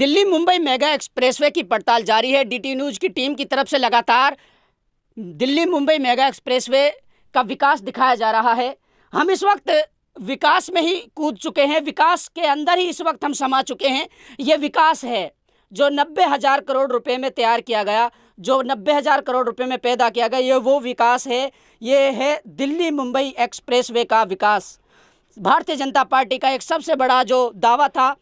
Delhi Mumbai mega expressway की पड़ताल जारी है डीटी न्यूज की टीम की तरफ से लगातार दिल्ली मुंबई मेगा एक्सप्रेसवे का विकास दिखाया जा रहा है हम इस वक्त विकास में ही कूद चुके हैं विकास के अंदर ही इस वक्त हम समा चुके हैं ये विकास है जो नब्बे हज़ार करोड़ रुपए में तैयार किया गया जो नब्बे हज़ार करोड़ रुपए में पैदा किया गया ये वो विकास है ये है दिल्ली मुंबई एक्सप्रेसवे का विकास भारतीय जनता पार्टी का एक सबसे बड़ा जो दावा था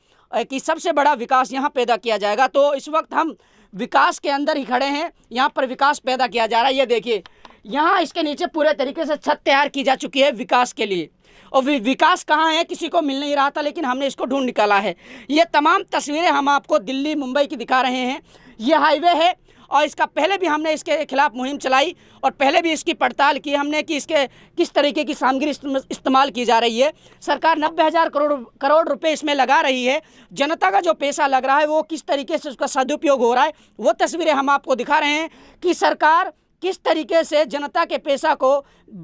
कि सबसे बड़ा विकास यहाँ पैदा किया जाएगा तो इस वक्त हम विकास के अंदर ही खड़े हैं यहाँ पर विकास पैदा किया जा रहा है ये देखिए यहाँ इसके नीचे पूरे तरीके से छत तैयार की जा चुकी है विकास के लिए और विकास कहाँ है किसी को मिल नहीं रहा था लेकिन हमने इसको ढूंढ निकाला है ये तमाम तस्वीरें हम आपको दिल्ली मुंबई की दिखा रहे हैं ये हाईवे है और इसका पहले भी हमने इसके खिलाफ मुहिम चलाई और पहले भी इसकी पड़ताल की हमने कि इसके किस तरीके की सामग्री इस्तेमाल की जा रही है सरकार नब्बे हज़ार करोड़ करोड़ रुपए इसमें लगा रही है जनता का जो पैसा लग रहा है वो किस तरीके से उसका सदुपयोग हो रहा है वो तस्वीरें हम आपको दिखा रहे हैं कि सरकार किस तरीके से जनता के पैसा को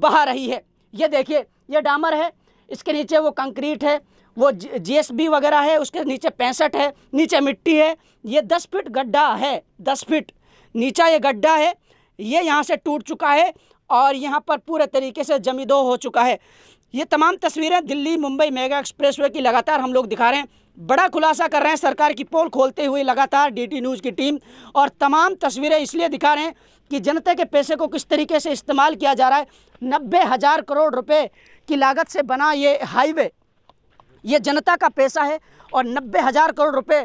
बहा रही है ये देखिए ये डामर है इसके नीचे वो कंक्रीट है वो जी वगैरह है उसके नीचे पैंसठ है नीचे मिट्टी है ये दस फिट गड्ढा है दस फिट नीचा ये गड्ढा है ये यहाँ से टूट चुका है और यहाँ पर पूरे तरीके से जमीदो हो चुका है ये तमाम तस्वीरें दिल्ली मुंबई मेगा एक्सप्रेसवे की लगातार हम लोग दिखा रहे हैं बड़ा खुलासा कर रहे हैं सरकार की पोल खोलते हुए लगातार डीटी न्यूज़ की टीम और तमाम तस्वीरें इसलिए दिखा रहे हैं कि जनता के पैसे को किस तरीके से इस्तेमाल किया जा रहा है नब्बे हज़ार करोड़ रुपए की लागत से बना ये हाईवे ये जनता का पैसा है और नब्बे हज़ार करोड़ रुपये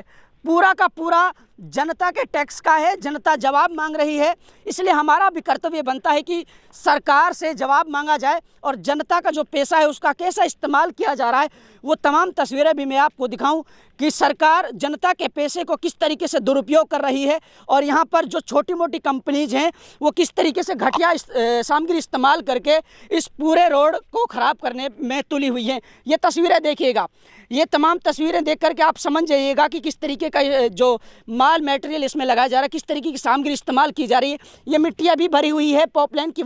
पूरा का पूरा जनता के टैक्स का है जनता जवाब मांग रही है इसलिए हमारा भी कर्तव्य बनता है कि सरकार से जवाब मांगा जाए और जनता का जो पैसा है उसका कैसा इस्तेमाल किया जा रहा है वो तमाम तस्वीरें भी मैं आपको दिखाऊं कि सरकार जनता के पैसे को किस तरीके से दुरुपयोग कर रही है और यहाँ पर जो छोटी मोटी कंपनीज हैं वो किस तरीके से घटिया इस, सामग्री इस्तेमाल करके इस पूरे रोड को ख़राब करने में तुली हुई हैं ये तस्वीरें देखिएगा ये तमाम तस्वीरें देख करके आप समझ जाइएगा कि किस तरीके का जो इस्तेमाल मटेरियल इसमें लगाया जा रहा है किस तरीके की सामग्री इस्तेमाल की जा रही है ये मिट्टियाँ भी भरी हुई है पॉपलाइन की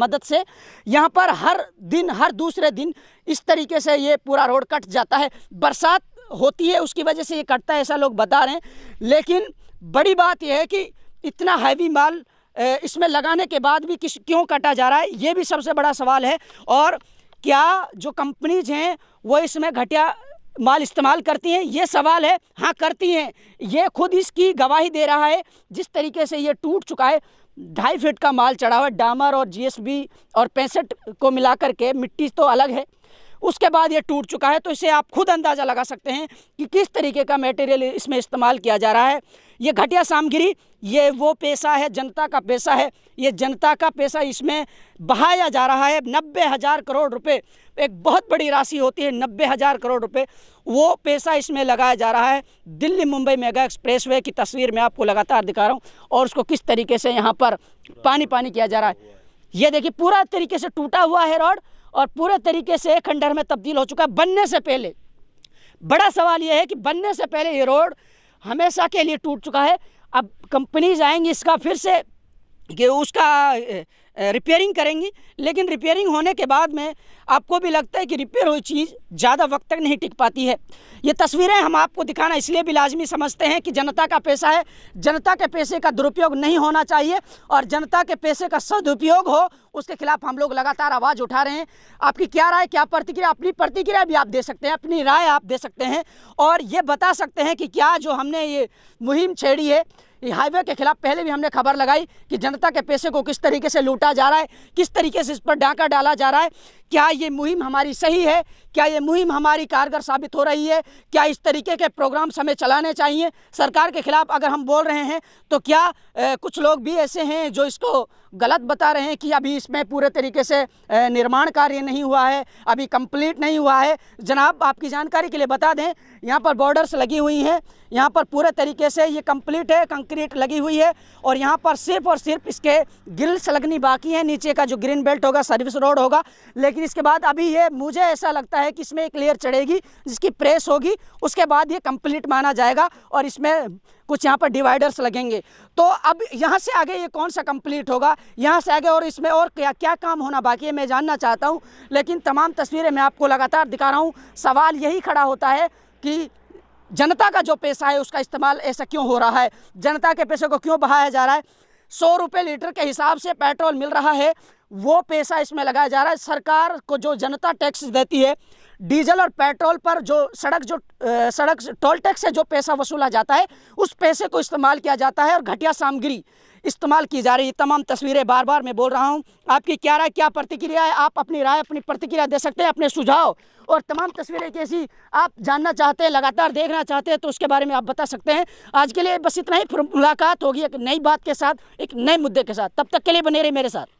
मदद से यहाँ पर हर दिन हर दूसरे दिन इस तरीके से ये पूरा रोड कट जाता है बरसात होती है उसकी वजह से ये कटता है ऐसा लोग बता रहे हैं लेकिन बड़ी बात यह है कि इतना हैवी माल इसमें लगाने के बाद भी किस क्यों काटा जा रहा है ये भी सबसे बड़ा सवाल है और क्या जो कंपनीज हैं वो इसमें घटिया माल इस्तेमाल करती हैं ये सवाल है हाँ करती हैं ये खुद इसकी गवाही दे रहा है जिस तरीके से ये टूट चुका है ढाई फीट का माल चढ़ा हुआ डामर और जीएसबी और पैंसठ को मिला के मिट्टी तो अलग है उसके बाद ये टूट चुका है तो इसे आप खुद अंदाज़ा लगा सकते हैं कि किस तरीके का मटेरियल इसमें इस्तेमाल किया जा रहा है ये घटिया सामग्री ये वो पैसा है जनता का पैसा है ये जनता का पैसा इसमें बहाया जा रहा है नब्बे हज़ार करोड़ रुपए एक बहुत बड़ी राशि होती है नब्बे हज़ार करोड़ रुपए वो पैसा इसमें लगाया जा रहा है दिल्ली मुंबई मेगा एक्सप्रेसवे की तस्वीर मैं आपको लगातार दिखा रहा हूँ और उसको किस तरीके से यहाँ पर पानी पानी किया जा रहा है ये देखिए पूरा तरीके से टूटा हुआ है रोड और पूरे तरीके से खंडर खंडहर में तब्दील हो चुका है बनने से पहले बड़ा सवाल यह है कि बनने से पहले ये रोड हमेशा के लिए टूट चुका है अब कंपनीज आएंगी इसका फिर से कि उसका रिपेयरिंग करेंगी लेकिन रिपेयरिंग होने के बाद में आपको भी लगता है कि रिपेयर हुई चीज़ ज़्यादा वक्त तक नहीं टिक पाती है ये तस्वीरें हम आपको दिखाना इसलिए भी लाजमी समझते हैं कि जनता का पैसा है जनता के पैसे का दुरुपयोग नहीं होना चाहिए और जनता के पैसे का सदुपयोग हो उसके खिलाफ हम लोग लगातार आवाज़ उठा रहे हैं आपकी क्या राय क्या प्रतिक्रिया अपनी प्रतिक्रिया भी आप दे सकते हैं अपनी राय आप दे सकते हैं और ये बता सकते हैं कि क्या जो हमने ये मुहिम छेड़ी है हाईवे के खिलाफ पहले भी हमने खबर लगाई कि जनता के पैसे को किस तरीके से लूटा जा रहा है किस तरीके से इस पर डाका डाला जा रहा है क्या ये मुहिम हमारी सही है क्या ये मुहिम हमारी कारगर साबित हो रही है क्या इस तरीके के प्रोग्राम्स हमें चलाने चाहिए सरकार के खिलाफ अगर हम बोल रहे हैं तो क्या ए, कुछ लोग भी ऐसे हैं जो इसको गलत बता रहे हैं कि अभी इसमें पूरे तरीके से निर्माण कार्य नहीं हुआ है अभी कंप्लीट नहीं हुआ है जनाब आपकी जानकारी के लिए बता दें यहाँ पर बॉर्डर्स लगी हुई हैं यहाँ पर पूरे तरीके से ये कंप्लीट है कंक्रीट लगी हुई है और यहाँ पर सिर्फ और सिर्फ इसके ग्रिल्स लगनी बाकी हैं नीचे का जो ग्रीन बेल्ट होगा सर्विस रोड होगा लेकिन इसके बाद अभी ये मुझे ऐसा लगता है कि इसमें एक लेयर चढ़ेगी जिसकी प्रेस होगी उसके बाद ये कंप्लीट माना जाएगा और इसमें कुछ यहाँ पर डिवाइडर्स लगेंगे तो अब यहाँ से आगे ये कौन सा कंप्लीट होगा यहाँ से आगे और इसमें और क्या क्या काम होना बाकी है मैं जानना चाहता हूँ लेकिन तमाम तस्वीरें मैं आपको लगातार दिखा रहा हूँ सवाल यही खड़ा होता है कि जनता का जो पैसा है उसका इस्तेमाल ऐसा क्यों हो रहा है जनता के पैसे को क्यों बहाया जा रहा है सौ रुपये लीटर के हिसाब से पेट्रोल मिल रहा है वो पैसा इसमें लगाया जा रहा है सरकार को जो जनता टैक्स देती है डीजल और पेट्रोल पर जो सड़क जो सड़क टोल टैक्स से जो पैसा वसूला जाता है उस पैसे को इस्तेमाल किया जाता है और घटिया सामग्री इस्तेमाल की जा रही है तमाम तस्वीरें बार बार मैं बोल रहा हूँ आपकी क्या राय क्या प्रतिक्रिया है आप अपनी राय अपनी प्रतिक्रिया दे सकते हैं अपने सुझाव और तमाम तस्वीरें कैसी आप जानना चाहते हैं लगातार देखना चाहते हैं तो उसके बारे में आप बता सकते हैं आज के लिए बस इतना ही मुलाकात होगी एक नई बात के साथ एक नए मुद्दे के साथ तब तक के लिए बने रहे मेरे साथ